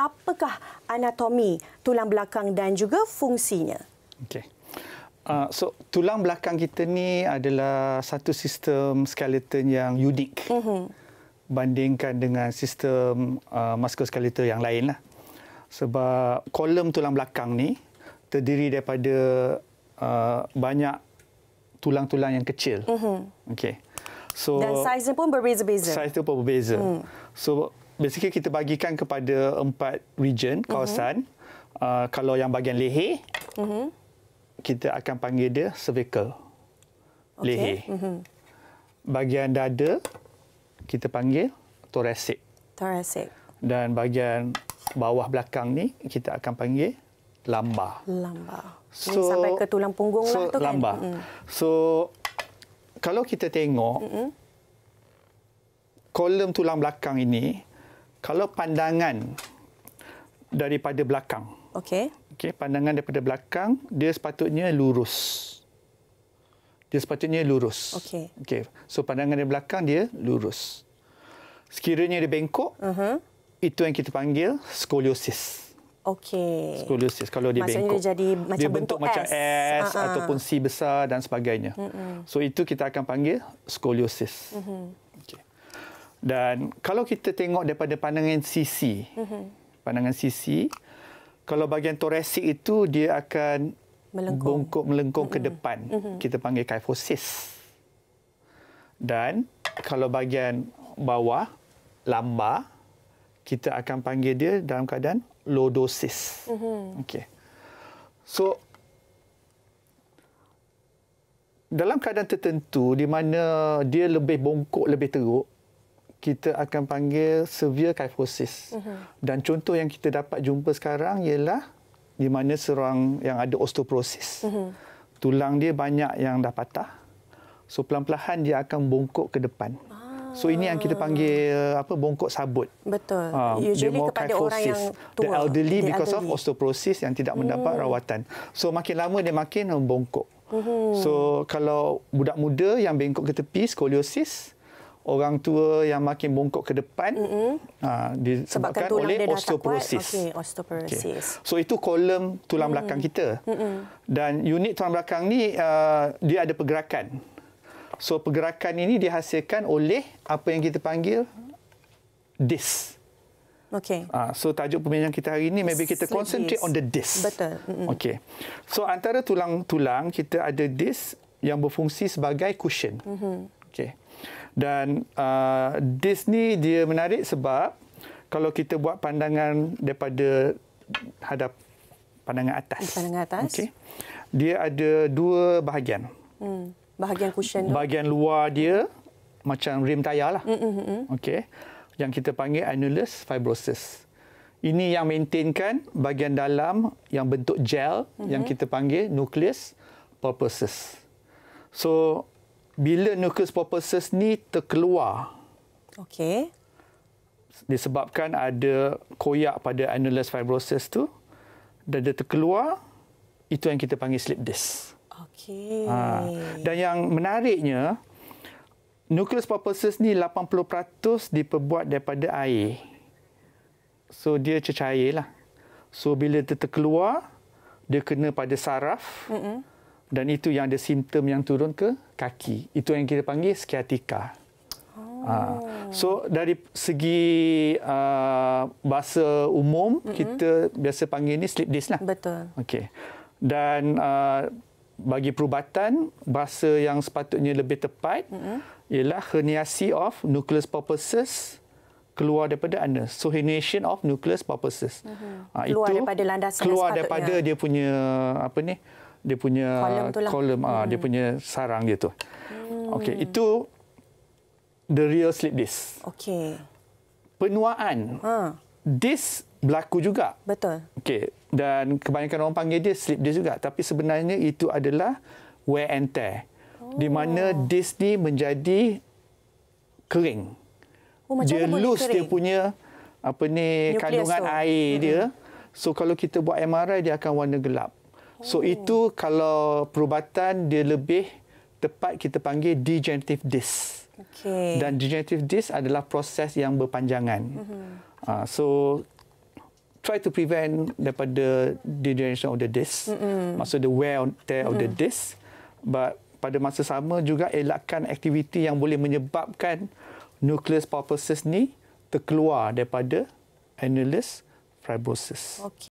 apakah anatomi tulang belakang dan juga fungsinya? Okey. Uh, so tulang belakang kita ni adalah satu sistem skeleton yang unik uh-huh. bandingkan dengan sistem uh, ah, muskuloskeletal yang lain lah. Sebab kolom tulang belakang ni terdiri daripada uh, banyak tulang-tulang yang kecil. Uh-huh. Mhm. Okay. So dan saiznya pun berbeza-beza. Saiz tu pun berbeza. uh So Biasanya kita bagikan kepada empat region mhm. kawasan. Mm-hmm. Uh, kalau yang bahagian leher, mm-hmm. kita akan panggil dia cervical okay. leher. Mm-hmm. Bahagian dada kita panggil thoracic. Thoracic. Dan bahagian bawah belakang ni kita akan panggil lamba. Lamba. So, sampai ke tulang punggung lah so, lah tu kan. Lambar. Mm. So kalau kita tengok, mm-hmm. kolom tulang belakang ini kalau pandangan daripada belakang. Okey. Okey, pandangan daripada belakang dia sepatutnya lurus. Dia sepatutnya lurus. Okey. Okey. So pandangan dari belakang dia lurus. Sekiranya dia bengkok, uh-huh. itu yang kita panggil skoliosis. Okey. Skoliosis kalau dia Maksudnya bengkok. Dia jadi macam dia bentuk, bentuk macam S, uh-huh. ataupun C besar dan sebagainya. Uh-huh. So itu kita akan panggil skoliosis. Uh-huh. Mhm. Dan kalau kita tengok daripada pandangan sisi, mm-hmm. pandangan sisi, kalau bahagian toresik itu dia akan melengkung. bongkok melengkung mm-hmm. ke mhm. depan. Mm-hmm. Kita panggil kyphosis. Dan kalau bahagian bawah, lambar, kita akan panggil dia dalam keadaan lordosis. Mm-hmm. Okey. So, dalam keadaan tertentu di mana dia lebih bongkok, lebih teruk, kita akan panggil severe kyphosis. Uh-huh. Dan contoh yang kita dapat jumpa sekarang ialah di mana seorang yang ada osteoporosis. Uh-huh. Tulang dia banyak yang dah patah. So pelan-pelan dia akan bongkok ke depan. So ini yang kita ah. panggil apa bongkok sabut. Betul. Uh, Usually kepada orang yang tua. The elderly the because of osteoporosis yang tidak mendapat hmm. rawatan. So makin lama dia makin membongkok. Hmm. So kalau budak muda yang bengkok ke tepi skoliosis, orang tua yang makin bongkok ke depan mm-hmm. ha, disebabkan Sebabkan oleh osteoporosis. Okay, osteoporosis. Okay. So itu kolom tulang mm-hmm. belakang kita. Mm-hmm. Dan unit tulang belakang ni uh, dia ada pergerakan. So pergerakan ini dihasilkan oleh apa yang kita panggil disc. Okay. Ah, so tajuk pembinaan kita hari ini, maybe kita concentrate on the disc. Betul. Mm-hmm. Okay. So antara tulang-tulang kita ada disc yang berfungsi sebagai cushion. Mm-hmm. Okay. Dan uh, Disney dia menarik sebab kalau kita buat pandangan daripada hadap pandangan atas. Pandangan atas. Okay. Dia ada dua bahagian. Hmm. Bahagian cushion Bahagian dulu. luar dia macam rim tayar lah. Okay. Yang kita panggil annulus fibrosis. Ini yang maintainkan bahagian dalam yang bentuk gel mm-hmm. yang kita panggil nucleus purposes. So bila nucleus porpoises ni terkeluar. Okey. Disebabkan ada koyak pada annulus fibrosis tu dan dia terkeluar, itu yang kita panggil slip disc. Okey. Ha. Dan yang menariknya, nucleus porpoises ni 80% diperbuat daripada air. So dia cecair lah. So bila dia terkeluar, dia kena pada saraf. Mm-mm. Dan itu yang ada simptom yang turun ke kaki. Itu yang kita panggil skiatika. Ah. Oh. so dari segi ah, bahasa umum mm-hmm. kita biasa panggil ini slip disc lah. Betul. Okey. Dan ah, bagi perubatan bahasa yang sepatutnya lebih tepat mm-hmm. ialah herniasi of nucleus porpoises keluar daripada anda. So herniation of nucleus porpoises. Mm-hmm. Uh, keluar daripada landasan keluar daripada dia punya apa ni? dia punya kolam, lah. ah hmm. dia punya sarang dia tu. Hmm. Okey, itu the real slip disc. Okey. Penuaan. Ha. This berlaku juga. Betul. Okey, dan kebanyakan orang panggil dia slip disc juga, tapi sebenarnya itu adalah wear and tear. Oh. Di mana disc ni menjadi kering. Oh, macam dia loose kering? dia punya apa ni Nuclear kandungan so. air hmm. dia. Hmm. So kalau kita buat MRI dia akan warna gelap. So oh. itu kalau perubatan dia lebih tepat kita panggil degenerative disc. Okay. Dan degenerative disc adalah proses yang berpanjangan. Mm-hmm. Ah, so try to prevent daripada degeneration of the disc. Mm-hmm. Maksud the wear and tear mm-hmm. of the disc. But pada masa sama juga elakkan aktiviti yang boleh menyebabkan nucleus pulposus ni terkeluar daripada annulus fibrosis. Okay.